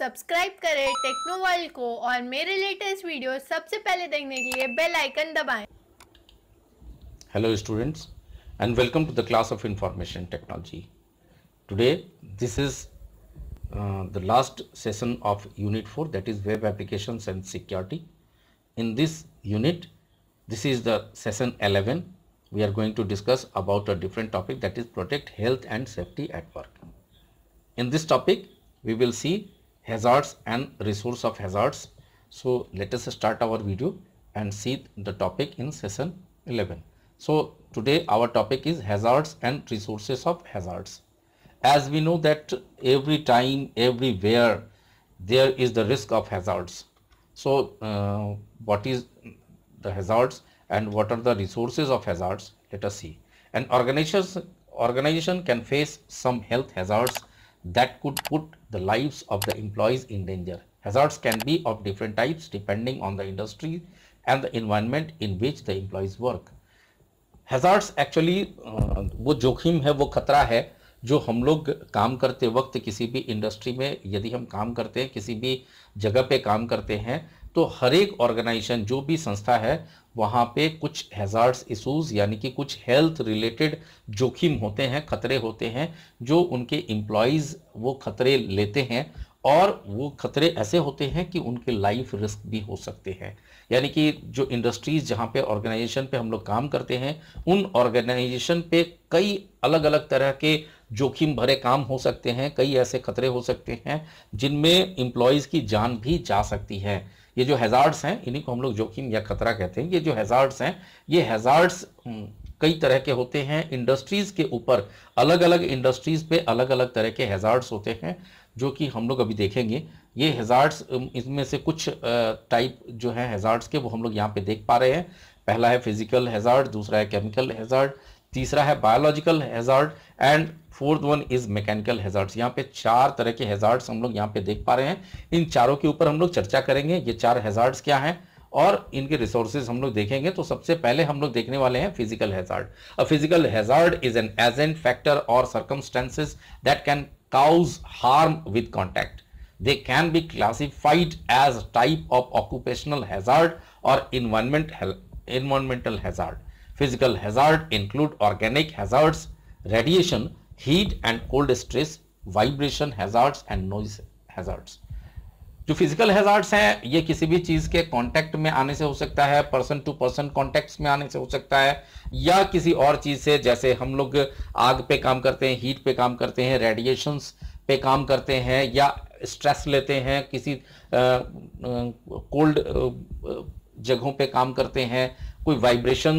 Subscribe करें techno world को और मेरे लेटेस्ट वीडियो सबसे पहले देखने के लिए बेल आइकन दबाएं। Hello students and welcome to the class of information technology today this is the last session of unit four that is web application and security in this unit this is the session eleven we are going to discuss about a different topic that is protect health and safety at work in this topic we will see hazards and resource of hazards. So let us start our video and see the topic in session 11. So today our topic is hazards and resources of hazards. As we know that every time, everywhere there is the risk of hazards. So uh, what is the hazards and what are the resources of hazards? Let us see. An organization, organization can face some health hazards that could put the lives of the employees in danger. Hazards can be of different types depending on the industry and the environment in which the employees work. Hazards actually uh, वो जोखिम है वो खतरा है जो हम लोग काम करते वक्त किसी भी इंडस्ट्री में यदि हम काम करते हैं किसी भी जगह पे काम करते हैं तो हर एक ऑर्गेनाइजेशन जो भी संस्था है वहाँ पे कुछ हेजार्ड्स इशूज़ यानी कि कुछ हेल्थ रिलेटेड जोखिम होते हैं खतरे होते हैं जो उनके एम्प्लॉयज़ वो खतरे लेते हैं और वो खतरे ऐसे होते हैं कि उनके लाइफ रिस्क भी हो सकते हैं यानी कि जो इंडस्ट्रीज़ जहाँ पे ऑर्गेनाइजेशन पे हम लोग काम करते हैं उन ऑर्गेनाइजेशन पे कई अलग अलग तरह के जोखिम भरे काम हो सकते हैं कई ऐसे खतरे हो सकते हैं जिनमें इम्प्लॉयज़ की जान भी जा सकती है ये जो हैज़ार्ड्स हैं इन्हीं को हम लोग जोखिम या खतरा कहते हैं ये जो हैज़ार्ड्स हैं ये हैज़ार्ड्स हम्म, कई तरह के होते हैं इंडस्ट्रीज़ के ऊपर अलग अलग इंडस्ट्रीज़ पे अलग अलग तरह के हैज़ार्ड्स होते हैं जो कि हम लोग अभी देखेंगे ये हैज़ार्ड्स हम्म, इसमें से कुछ टाइप जो है हैज़ार्ड्स के वो हम लोग यहाँ पे देख पा रहे हैं पहला है फिजिकल हैज़ार्ड दूसरा है केमिकल हैज़ार्ड तीसरा है biological hazard and fourth one is mechanical hazards यहाँ पे चार तरह के हैजार्ड्स हम लोग यहाँ पे देख पा रहे हैं इन चारों के ऊपर हम लोग चर्चा करेंगे ये चार हैजार्ड्स क्या हैं और इनके रिसोर्सेज हम लोग देखेंगे तो सबसे पहले हम लोग देखने वाले हैं physical hazard a physical hazard is an agent factor or circumstances that can cause harm with contact they can be classified as type of occupational hazard or environment environmental hazard Physical hazard include organic hazards, radiation, heat and cold stress, vibration hazards and noise hazards. जो physical hazards हैं ये किसी भी चीज़ के contact में आने से हो सकता है पर्सन टू पर्सन कांटेक्ट्स में आने से हो सकता है या किसी और चीज़ से जैसे हम लोग आग पे काम करते हैं हीट पे काम करते हैं रेडिएशंस पे काम करते हैं या स्ट्रेस लेते हैं किसी कोल्ड जगहों पे काम करते हैं कोई वाइब्रेशन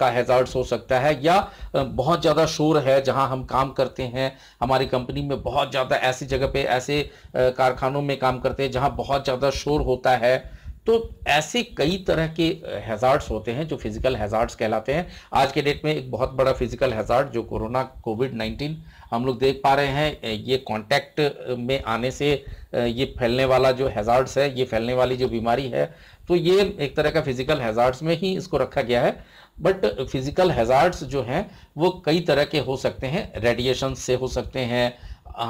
का हैजार्ड्स हो सकता है या बहुत ज़्यादा शोर है जहां हम काम करते हैं हमारी कंपनी में बहुत ज़्यादा ऐसी जगह पे ऐसे कारखानों में काम करते हैं जहां बहुत ज़्यादा शोर होता है तो ऐसे कई तरह के हैज़ार्ड्स होते हैं जो फिजिकल हैज़ार्ड्स कहलाते हैं आज के डेट में एक बहुत बड़ा फिजिकल हैज़ार्ड जो कोरोना कोविड 19 हम लोग देख पा रहे हैं ये कांटेक्ट में आने से ये फैलने वाला जो हैज़ार्ड्स है ये फैलने वाली जो बीमारी है तो ये एक तरह का फिजिकल हैज़ार्ड्स में ही इसको रखा गया है बट फिजिकल हैज़ार्ड्स जो हैं वो कई तरह के हो सकते हैं रेडिएशन से हो सकते हैं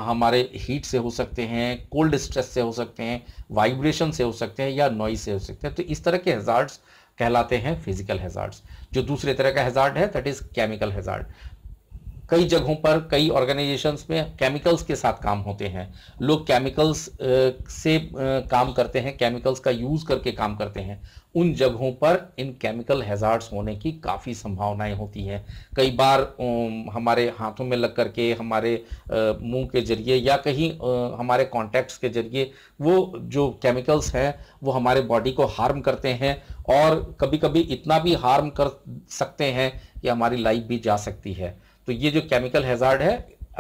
हमारे हीट से हो सकते हैं कोल्ड स्ट्रेस से हो सकते हैं वाइब्रेशन से हो सकते हैं या नॉइज से हो सकते हैं तो इस तरह के हजार्ड्स कहलाते हैं फिजिकल हैजार्ड्स जो दूसरे तरह का हैजार्ड है दैट इज केमिकल हैजार्ड कई जगहों पर कई ऑर्गेनाइजेशंस में केमिकल्स के साथ काम होते हैं लोग केमिकल्स से काम करते हैं केमिकल्स का यूज़ करके काम करते हैं उन जगहों पर इन केमिकल हैज़ार्ड्स होने की काफ़ी संभावनाएं होती हैं कई बार हमारे हाथों में लग करके हमारे मुंह के ज़रिए या कहीं हमारे कॉन्टैक्ट्स के ज़रिए वो जो केमिकल्स हैं वो हमारे बॉडी को हार्म करते हैं और कभी कभी इतना भी हार्म कर सकते हैं कि हमारी लाइफ भी जा सकती है तो ये जो केमिकल हैजार्ड है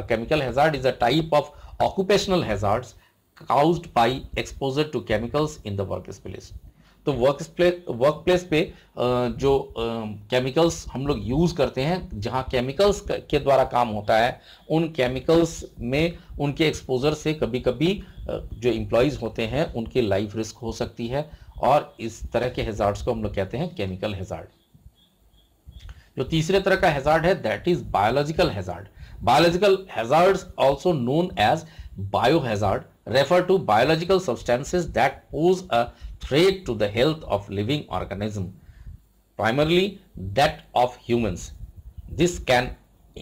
chemical hazard is a type of occupational hazards caused by exposure to chemicals in the work place तो वर्क वर्क प्लेस पे जो केमिकल्स हम लोग यूज करते हैं जहाँ केमिकल्स के द्वारा काम होता है उन केमिकल्स में उनके एक्सपोजर से कभी कभी जो इम्प्लॉयज होते हैं उनकी लाइफ रिस्क हो सकती है और इस तरह के हेजार्ड्स को हम लोग कहते हैं केमिकल हेजार्ड जो तीसरे तरह का हैजार्ड है that is biological hazard biological hazards also known as bio hazard refer to biological substances that pose a threat to the health of living organism, primarily that of humans. This can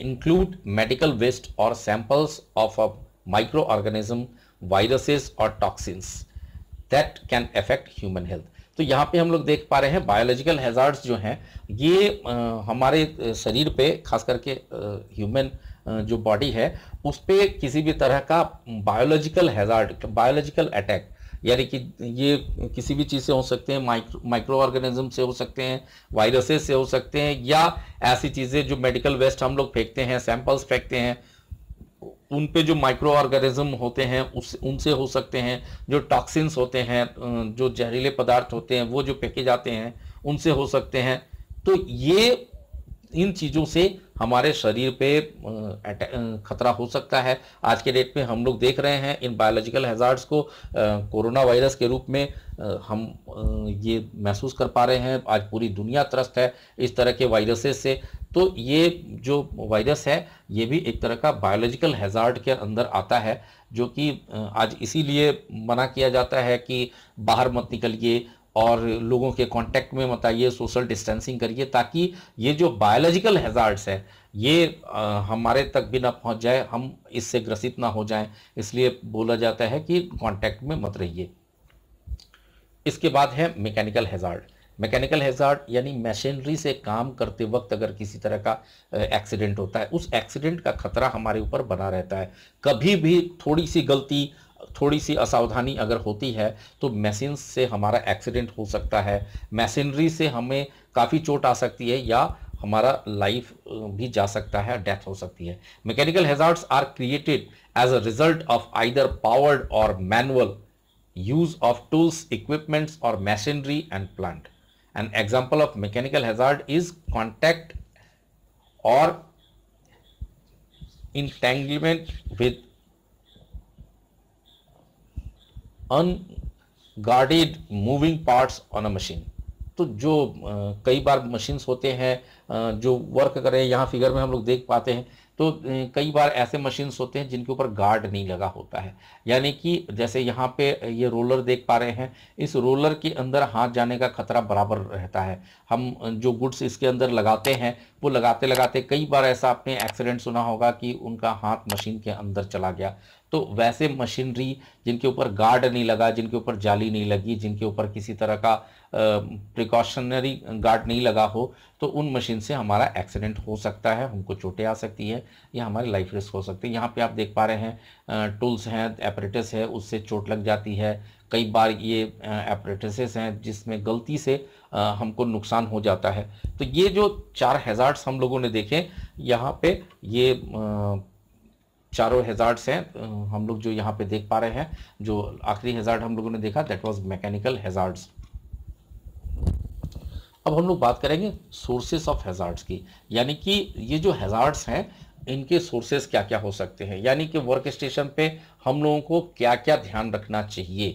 include medical waste or samples of a microorganism, viruses or toxins that can affect human health. तो यहाँ पे हम लोग देख पा रहे हैं biological hazards जो हैं ये आ, हमारे शरीर पे खास करके ह्यूमन जो बॉडी है उस पर किसी भी तरह का बायोलॉजिकल हैज़ार्ड बायोलॉजिकल अटैक यानी कि ये किसी भी चीज़ से हो सकते हैं माइक्रो माइक्रो ऑर्गेनिज्म से हो सकते हैं वायरसेस से हो सकते हैं या ऐसी चीज़ें जो मेडिकल वेस्ट हम लोग फेंकते हैं सैंपल्स फेंकते हैं उन पे जो माइक्रो ऑर्गेनिज्म होते हैं उस उनसे हो सकते हैं जो टॉक्सिन्स होते हैं जो जहरीले पदार्थ होते हैं वो जो फेंके जाते हैं उनसे हो सकते हैं तो ये इन चीज़ों से हमारे शरीर पे खतरा हो सकता है आज के डेट में हम लोग देख रहे हैं इन बायोलॉजिकल हैज़ार्ड्स को कोरोना वायरस के रूप में हम ये महसूस कर पा रहे हैं आज पूरी दुनिया त्रस्त है इस तरह के वायरसेस से तो ये जो वायरस है ये भी एक तरह का बायोलॉजिकल हैज़ार्ड के अंदर आता है जो कि आज इसीलिए मना किया जाता है कि बाहर मत निकलिए और लोगों के कांटेक्ट में मत आइए सोशल डिस्टेंसिंग करिए ताकि ये जो बायोलॉजिकल हैज़ार्ड्स है ये हमारे तक भी ना पहुंच जाए हम इससे ग्रसित ना हो जाएं इसलिए बोला जाता है कि कांटेक्ट में मत रहिए इसके बाद है मैकेनिकल हैज़ार्ड मैकेनिकल हैजार्ड यानी मशीनरी से काम करते वक्त अगर किसी तरह का एक्सीडेंट होता है उस एक्सीडेंट का खतरा हमारे ऊपर बना रहता है कभी भी थोड़ी सी गलती थोड़ी सी असावधानी अगर होती है तो मशीन से हमारा एक्सीडेंट हो सकता है मशीनरी से हमें काफ़ी चोट आ सकती है या हमारा लाइफ भी जा सकता है डेथ हो सकती है mechanical hazards are created as a result of either powered or manual use of tools equipments or machinery and plant An example of mechanical hazard is contact or entanglement with unguarded moving parts on a machine तो जो आ, कई बार machines होते हैं आ, जो work करें यहाँ figure में हम लोग देख पाते हैं तो कई बार ऐसे मशीन्स होते हैं जिनके ऊपर गार्ड नहीं लगा होता है यानी कि जैसे यहाँ पे ये रोलर देख पा रहे हैं इस रोलर के अंदर हाथ जाने का खतरा बराबर रहता है हम जो गुड्स इसके अंदर लगाते हैं वो लगाते लगाते कई बार ऐसा आपने एक्सीडेंट सुना होगा कि उनका हाथ मशीन के अंदर चला गया तो वैसे मशीनरी जिनके ऊपर गार्ड नहीं लगा जिनके ऊपर जाली नहीं लगी जिनके ऊपर किसी तरह का प्रिकॉशनरी गार्ड नहीं लगा हो तो उन मशीन से हमारा एक्सीडेंट हो सकता है हमको चोटें आ सकती है या हमारी लाइफ रिस्क हो सकती है यहाँ पे आप देख पा रहे हैं टूल्स हैं एपरेटस है उससे चोट लग जाती है कई बार ये एपरेटसेस हैं जिसमें गलती से हमको नुकसान हो जाता है तो ये जो चार हैज़ार्ड्स हम लोगों ने देखे यहाँ पे ये चारों हेजार्ड्स हैं हम लोग जो यहाँ पे देख पा रहे हैं जो आखिरी हेजार्ड हम लोगों ने देखा दैट वाज मैकेनिकल हेजार्ड्स अब हम लोग बात करेंगे सोर्सेस ऑफ हेजार्ड्स की यानी कि ये जो हेजार्ड्स हैं इनके सोर्सेस क्या क्या हो सकते हैं यानी कि वर्क स्टेशन पे हम लोगों को क्या क्या ध्यान रखना चाहिए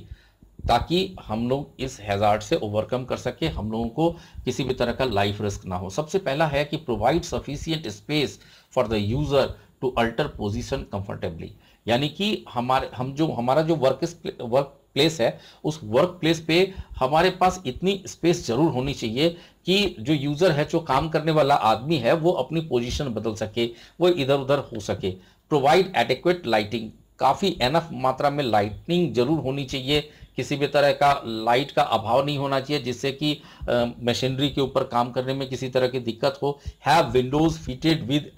ताकि हम लोग इस हेजार्ड से ओवरकम कर सके हम लोगों को किसी भी तरह का लाइफ रिस्क ना हो सबसे पहला है कि provide sufficient space for the user to alter position comfortably यानी कि हमारे हम जो हमारा जो वर्क वर्क प्लेस है उस वर्क प्लेस पे हमारे पास इतनी स्पेस जरूर होनी चाहिए कि जो यूज़र है जो काम करने वाला आदमी है वो अपनी पोजीशन बदल सके वो इधर उधर हो सके प्रोवाइड एडिक्वेट लाइटिंग काफ़ी एनफ मात्रा में लाइटिंग जरूर होनी चाहिए किसी भी तरह का लाइट का अभाव नहीं होना चाहिए जिससे कि मशीनरी के ऊपर काम करने में किसी तरह की दिक्कत हो have windows fitted with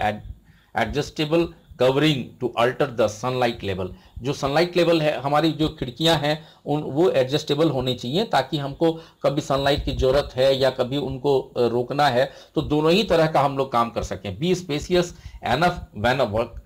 adjustable covering to alter the sunlight level जो सनलाइट लेवल है हमारी जो खिड़कियां हैं उन वो एडजस्टेबल होनी चाहिए ताकि हमको कभी सनलाइट की ज़रूरत है या कभी उनको रोकना है तो दोनों ही तरह का हम लोग काम कर सकें be spacious enough when work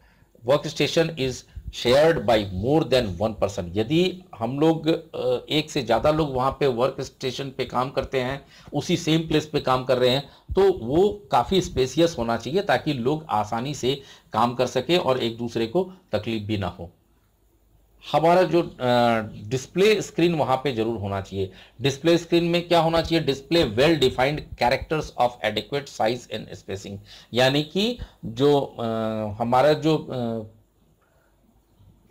work station is shared by more than one person यदि हम लोग एक से ज़्यादा लोग वहाँ पे वर्क स्टेशन पे काम करते हैं उसी सेम प्लेस पे काम कर रहे हैं तो वो काफ़ी स्पेसियस होना चाहिए ताकि लोग आसानी से काम कर सके और एक दूसरे को तकलीफ भी ना हो हमारा जो डिस्प्ले स्क्रीन वहाँ पे जरूर होना चाहिए डिस्प्ले स्क्रीन में क्या होना चाहिए display well defined characters of adequate size and spacing यानी कि जो आ, हमारा जो आ,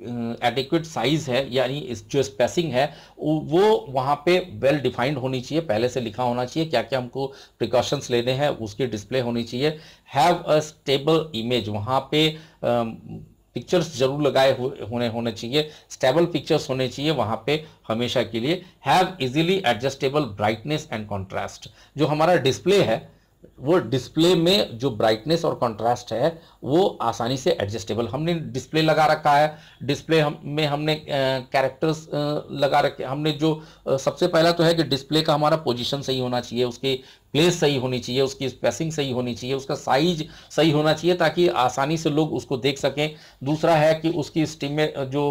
एडिक्वेट साइज है यानी इस जो स्पेसिंग है वो वहाँ पे वेल डिफाइंड होनी चाहिए पहले से लिखा होना चाहिए क्या क्या हमको प्रिकॉशंस लेने हैं उसकी डिस्प्ले होनी चाहिए हैव अ स्टेबल इमेज वहाँ पे पिक्चर्स जरूर लगाए होने होने चाहिए स्टेबल पिक्चर्स होने चाहिए वहाँ पे हमेशा के लिए have easily adjustable brightness and contrast जो हमारा डिस्प्ले है वो डिस्प्ले में जो ब्राइटनेस और कंट्रास्ट है वो आसानी से एडजस्टेबल हमने डिस्प्ले लगा रखा है डिस्प्ले हम में हमने कैरेक्टर्स लगा रखे हमने जो सबसे पहला तो है कि डिस्प्ले का हमारा पोजीशन सही होना चाहिए उसके प्लेस सही होनी चाहिए उसकी स्पेसिंग सही होनी चाहिए उसका साइज सही होना चाहिए ताकि आसानी से लोग उसको देख सकें दूसरा है कि उसकी स्टीमे जो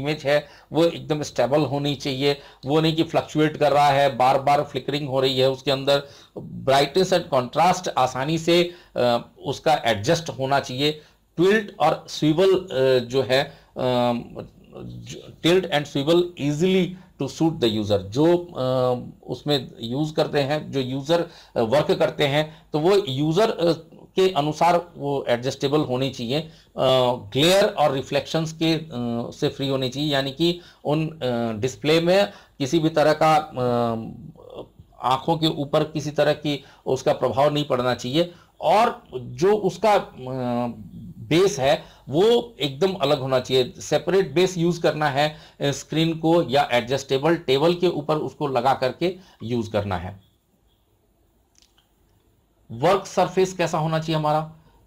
इमेज है वो एकदम स्टेबल होनी चाहिए वो नहीं कि फ्लक्चुएट कर रहा है बार बार फ्लिकरिंग हो रही है उसके अंदर ब्राइटनेस एंड कॉन्ट्रास्ट आसानी से उसका एडजस्ट होना चाहिए ट्विल्ट और स्विबल जो है tilt and swivel easily to suit the user जो उसमें यूज़ करते हैं जो यूज़र वर्क करते हैं तो वो यूज़र के अनुसार वो एडजस्टेबल होनी चाहिए ग्लेयर और रिफ्लेक्शंस के से फ्री होनी चाहिए यानी कि उन डिस्प्ले में किसी भी तरह का आँखों के ऊपर किसी तरह की उसका प्रभाव नहीं पड़ना चाहिए और जो उसका बेस है वो एकदम अलग होना चाहिए सेपरेट बेस यूज करना है स्क्रीन को या एडजस्टेबल टेबल के ऊपर उसको लगा करके यूज करना है वर्क सरफेस कैसा होना चाहिए हमारा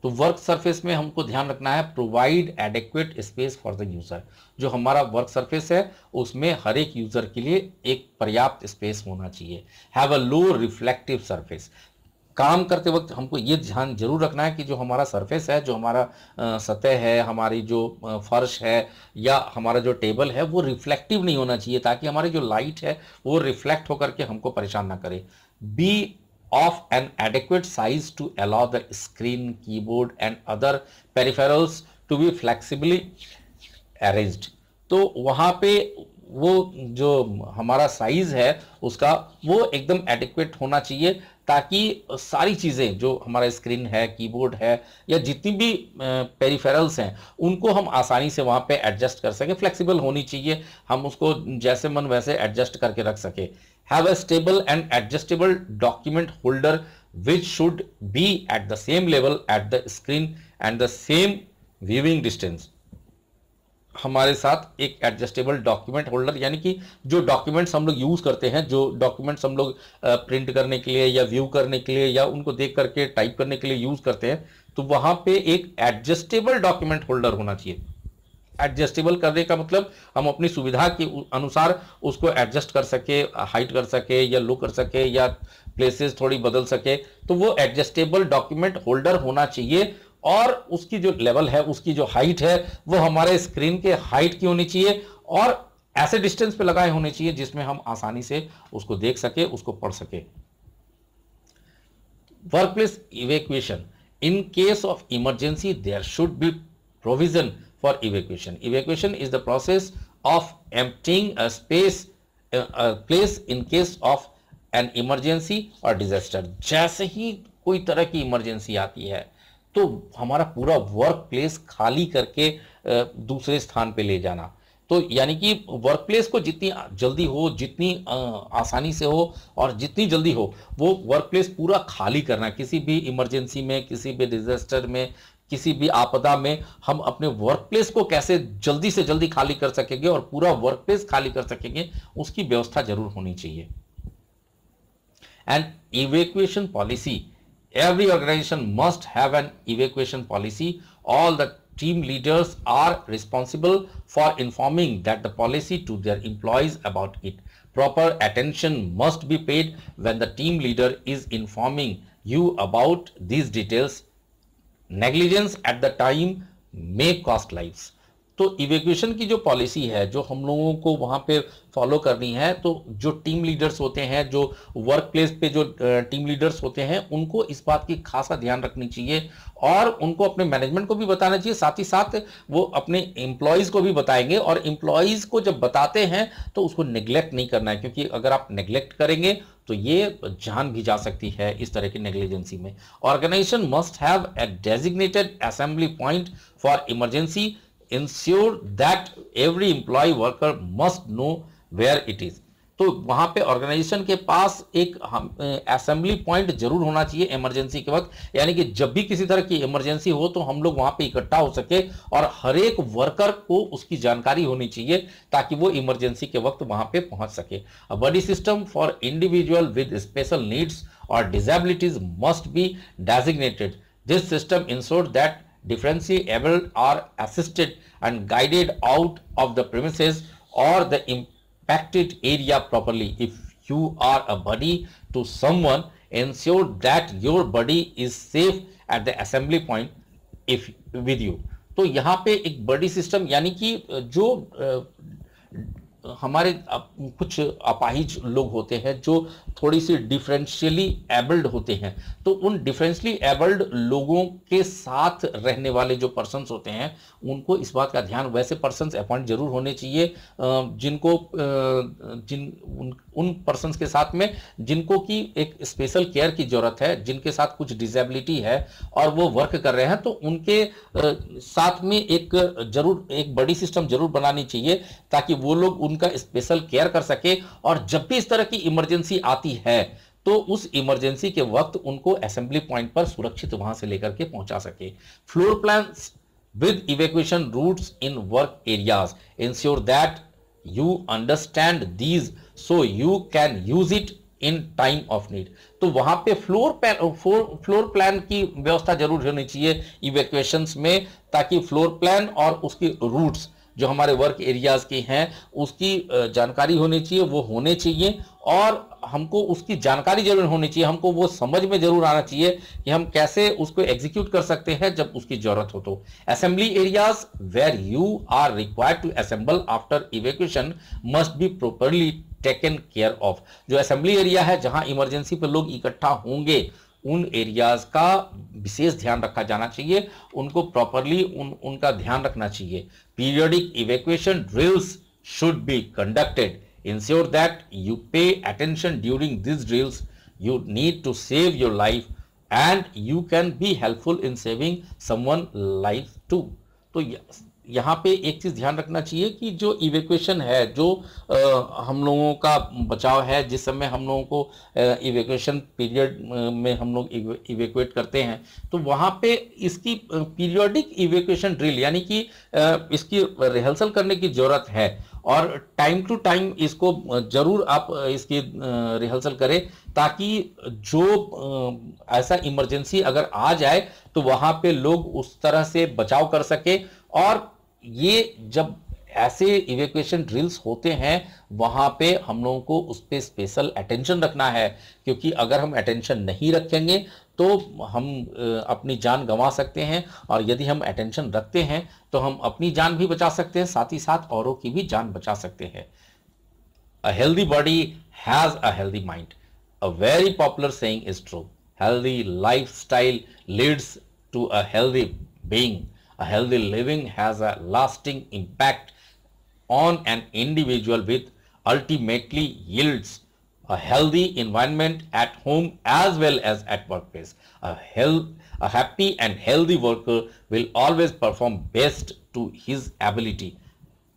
तो वर्क सरफेस में हमको ध्यान रखना है provide adequate space for the user जो हमारा वर्क सरफेस है उसमें हर एक यूज़र के लिए एक पर्याप्त स्पेस होना चाहिए have a low reflective surface काम करते वक्त हमको ये ध्यान जरूर रखना है कि जो हमारा सरफेस है जो हमारा सतह है हमारी जो फर्श है या हमारा जो टेबल है वो रिफ्लेक्टिव नहीं होना चाहिए ताकि हमारी जो लाइट है वो रिफ्लेक्ट होकर के हमको परेशान ना करे be of an adequate size to allow the screen keyboard and other peripherals to be flexibly arrange तो वहाँ पे वो जो हमारा साइज है उसका वो एकदम एडिक्वेट होना चाहिए ताकि सारी चीज़ें जो हमारा स्क्रीन है कीबोर्ड है या जितनी भी पेरीफेरल्स हैं उनको हम आसानी से वहाँ पे एडजस्ट कर सकें फ्लेक्सिबल होनी चाहिए हम उसको जैसे मन वैसे एडजस्ट करके रख सकें have a stable and adjustable document holder which should be at the same level at the screen and the same viewing distance हमारे साथ एक एडजस्टेबल डॉक्यूमेंट होल्डर यानी कि जो डॉक्यूमेंट्स हम लोग यूज़ करते हैं जो डॉक्यूमेंट्स हम लोग प्रिंट करने के लिए या व्यू करने के लिए या उनको देख करके टाइप करने के लिए यूज़ करते हैं तो वहाँ पे एक एडजस्टेबल डॉक्यूमेंट होल्डर होना चाहिए एडजस्टेबल करने का मतलब हम अपनी सुविधा के अनुसार उसको एडजस्ट कर सके हाइट कर सके या लो कर सके या प्लेसेस थोड़ी बदल सके तो वो एडजस्टेबल डॉक्यूमेंट होल्डर होना चाहिए और उसकी जो लेवल है उसकी जो हाइट है वो हमारे स्क्रीन के हाइट की होनी चाहिए और ऐसे डिस्टेंस पे लगाए होने चाहिए जिसमें हम आसानी से उसको देख सके उसको पढ़ सके work place evacuation in case of emergency there should be provision for evacuation. Evacuation is the process of emptying a space place in case of an emergency or disaster जैसे ही कोई तरह की इमरजेंसी आती है तो हमारा पूरा वर्क प्लेस खाली करके दूसरे स्थान पे ले जाना तो यानी कि वर्क प्लेस को जितनी जल्दी हो जितनी आसानी से हो और जितनी जल्दी हो वो वर्क प्लेस पूरा खाली करना किसी भी इमरजेंसी में किसी भी डिजास्टर में किसी भी आपदा में हम अपने वर्क प्लेस को कैसे जल्दी से जल्दी खाली कर सकेंगे और पूरा वर्क प्लेस खाली कर सकेंगे उसकी व्यवस्था जरूर होनी चाहिए and evacuation policy Every organization must have an evacuation policy. All the team leaders are responsible for informing that the policy to their employees about it. Proper attention must be paid when the team leader is informing you about these details. Negligence at the time may cost lives. तो evacuation की जो policy है जो हम लोगों को वहां पे फॉलो करनी है तो जो टीम लीडर्स होते हैं जो वर्क प्लेस पे जो टीम लीडर्स होते हैं उनको इस बात की खासा ध्यान रखनी चाहिए और उनको अपने मैनेजमेंट को भी बताना चाहिए साथ ही साथ वो अपने एम्प्लॉयज़ को भी बताएंगे और एम्प्लॉयज़ को जब बताते हैं तो उसको निग्लेक्ट नहीं करना है क्योंकि अगर आप निग्लेक्ट करेंगे तो ये जान भी जा सकती है इस तरह की नेग्लिजेंसी में organization must have a designated assembly point for emergency ensure that every employee worker must know where it is तो वहां पे ऑर्गेनाइजेशन के पास एक असेंबली पॉइंट जरूर होना चाहिए इमरजेंसी के वक्त यानी कि जब भी किसी तरह की इमरजेंसी हो तो हम लोग वहां पे इकट्ठा हो सके और हर एक वर्कर को उसकी जानकारी होनी चाहिए ताकि वो इमरजेंसी के वक्त वहां पे पहुंच सके buddy system for individual with special needs or disabilities must be designated this system ensure that differentiable are assisted and guided out of the premises or the impacted area properly. If you are a buddy to someone, ensure that your buddy is safe at the assembly point if with you. तो यहाँ पे एक बड़ी system यानी कि जो हमारे कुछ अपाहिज लोग होते हैं जो थोड़ी सी डिफरेंशियली एबल्ड होते हैं तो उन डिफरेंशली एबल्ड लोगों के साथ रहने वाले जो पर्सन होते हैं उनको इस बात का ध्यान वैसे पर्सन अपॉइंट जरूर होने चाहिए जिनको जिन उन उन पर्सन के साथ में जिनको कि एक स्पेशल केयर की ज़रूरत है जिनके साथ कुछ डिजेबिलिटी है और वो वर्क कर रहे हैं तो उनके साथ में एक जरूर एक बड़ी सिस्टम जरूर बनानी चाहिए ताकि वो लोग उन उनका स्पेशल केयर कर सके और जब भी इस तरह की इमरजेंसी आती है तो उस इमरजेंसी के वक्त उनको असेंबली पॉइंट पर सुरक्षित वहां से लेकर के पहुंचा सके floor plan with evacuation routes in work areas ensure that you understand these so you can use it in time of need तो वहां पे फ्लोर प्लान फ्लोर प्लान की व्यवस्था जरूर होनी चाहिए इवेक्यूएशन में ताकि फ्लोर प्लान और उसकी रूट्स जो हमारे वर्क एरियाज़ की हैं उसकी जानकारी होनी चाहिए वो होने चाहिए और हमको उसकी जानकारी जरूर होनी चाहिए हमको वो समझ में जरूर आना चाहिए कि हम कैसे उसको एग्जीक्यूट कर सकते हैं जब उसकी जरूरत हो तो assembly areas where you are required to assemble after evacuation must be properly taken care of जो असेंबली एरिया है जहां इमरजेंसी पर लोग इकट्ठा होंगे उन एरियाज का विशेष ध्यान रखा जाना चाहिए उनको प्रॉपरली उन, उनका ध्यान रखना चाहिए periodic evacuation drills should be conducted ensure that you pay attention during this drills you need to save your life and you can be helpful in saving someone life too तो यहाँ पे एक चीज़ ध्यान रखना चाहिए कि जो इवेक्यूशन है जो आ, हम लोगों का बचाव है जिस समय हम लोगों को इवेक्यूशन पीरियड में हम लोग इवेक्यूएट करते हैं तो वहाँ पे इसकी पीरियोडिक इवेक्यूशन ड्रिल यानी कि इसकी रिहर्सल करने की ज़रूरत है और टाइम टू टाइम इसको ज़रूर आप इसकी रिहर्सल करें ताकि जो ऐसा इमरजेंसी अगर आ जाए तो वहाँ पे लोग उस तरह से बचाव कर सके और ये जब ऐसे इवेक्यूएशन ड्रिल्स होते हैं वहां पे हम लोगों को उस पर स्पेशल अटेंशन रखना है क्योंकि अगर हम अटेंशन नहीं रखेंगे तो हम अपनी जान गंवा सकते हैं और यदि हम अटेंशन रखते हैं तो हम अपनी जान भी बचा सकते हैं साथ ही साथ औरों की भी जान बचा सकते हैं a healthy body has a healthy mind a very popular saying is true healthy life style leads to a healthy being a healthy living has a lasting impact on an individual with ultimately yields a healthy environment at home as well as at workplace. A, health, a happy and healthy worker will always perform best to his ability.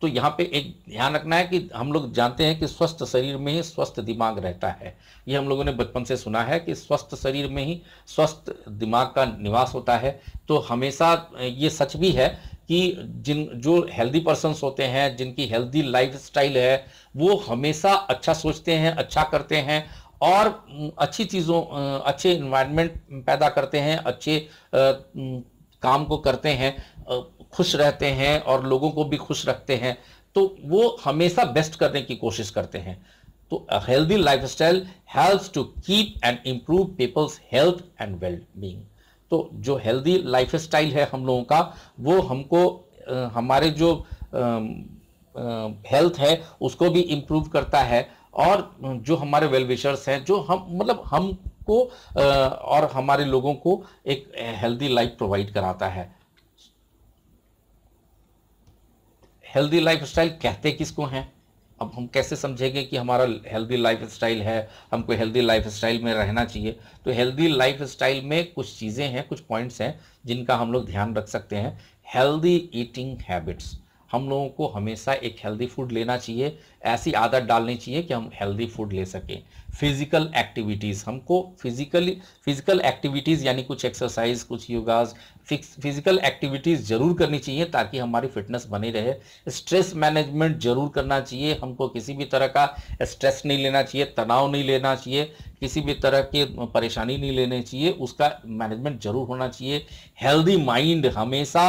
तो यहाँ पे एक ध्यान रखना है कि हम लोग जानते हैं कि स्वस्थ शरीर में ही स्वस्थ दिमाग रहता है ये हम लोगों ने बचपन से सुना है कि स्वस्थ शरीर में ही स्वस्थ दिमाग का निवास होता है तो हमेशा ये सच भी है कि जिन जो हेल्दी पर्सनस होते हैं जिनकी हेल्दी स्टाइल है वो हमेशा अच्छा सोचते हैं अच्छा करते हैं और अच्छी चीज़ों अच्छे इन्वायरमेंट पैदा करते हैं अच्छे काम को करते हैं खुश रहते हैं और लोगों को भी खुश रखते हैं तो वो हमेशा बेस्ट करने की कोशिश करते हैं तो healthy life style help to keep and improve people's health and well being तो जो हेल्दी लाइफ स्टाइल है हम लोगों का वो हमको हमारे जो हेल्थ है उसको भी इम्प्रूव करता है और जो हमारे वेल विशर्स हैं जो हम मतलब हम को और हमारे लोगों को एक हेल्दी लाइफ प्रोवाइड कराता है हेल्दी लाइफ स्टाइल कहते किसको हैं अब हम कैसे समझेंगे कि हमारा हेल्दी लाइफ स्टाइल है हमको हेल्दी लाइफ स्टाइल में रहना चाहिए तो हेल्दी लाइफ स्टाइल में कुछ चीज़ें हैं कुछ पॉइंट्स हैं जिनका हम लोग ध्यान रख सकते हैं हेल्दी ईटिंग हैबिट्स हम लोगों को हमेशा एक हेल्दी फूड लेना चाहिए ऐसी आदत डालनी चाहिए कि हम हेल्दी फूड ले सकें फिजिकल एक्टिविटीज़ हमको फिजिकली फिजिकल एक्टिविटीज़ यानी कुछ एक्सरसाइज कुछ योगाज फिक्स फिजिकल एक्टिविटीज़ ज़रूर करनी चाहिए ताकि हमारी फिटनेस बनी रहे स्ट्रेस मैनेजमेंट ज़रूर करना चाहिए हमको किसी भी तरह का स्ट्रेस नहीं लेना चाहिए तनाव नहीं लेना चाहिए किसी भी तरह के परेशानी नहीं लेनी चाहिए उसका मैनेजमेंट ज़रूर होना चाहिए हेल्दी माइंड हमेशा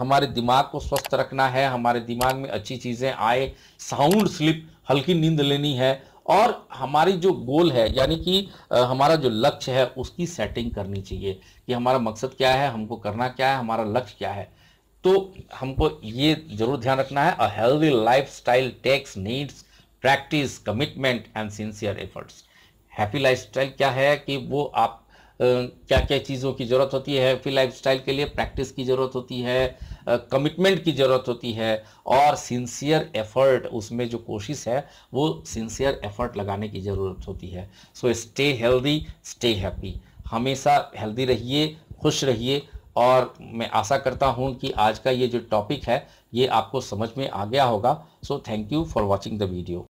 हमारे दिमाग को स्वस्थ रखना है हमारे दिमाग में अच्छी चीज़ें आए साउंड स्लिप हल्की नींद लेनी है और हमारी जो गोल है यानी कि हमारा जो लक्ष्य है उसकी सेटिंग करनी चाहिए कि हमारा मकसद क्या है हमको करना क्या है हमारा लक्ष्य क्या है तो हमको ये जरूर ध्यान रखना है a healthy life style takes needs practice commitment and sincere efforts happy life style क्या है कि वो आप क्या क्या चीज़ों की ज़रूरत होती है लाइफ स्टाइल के लिए प्रैक्टिस की ज़रूरत होती है कमिटमेंट की ज़रूरत होती है और सिंसियर एफर्ट उसमें जो कोशिश है वो सिंसियर एफर्ट लगाने की ज़रूरत होती है so stay healthy stay happy हमेशा हेल्दी रहिए खुश रहिए और मैं आशा करता हूँ कि आज का ये जो टॉपिक है ये आपको समझ में आ गया होगा so thank you for watching the video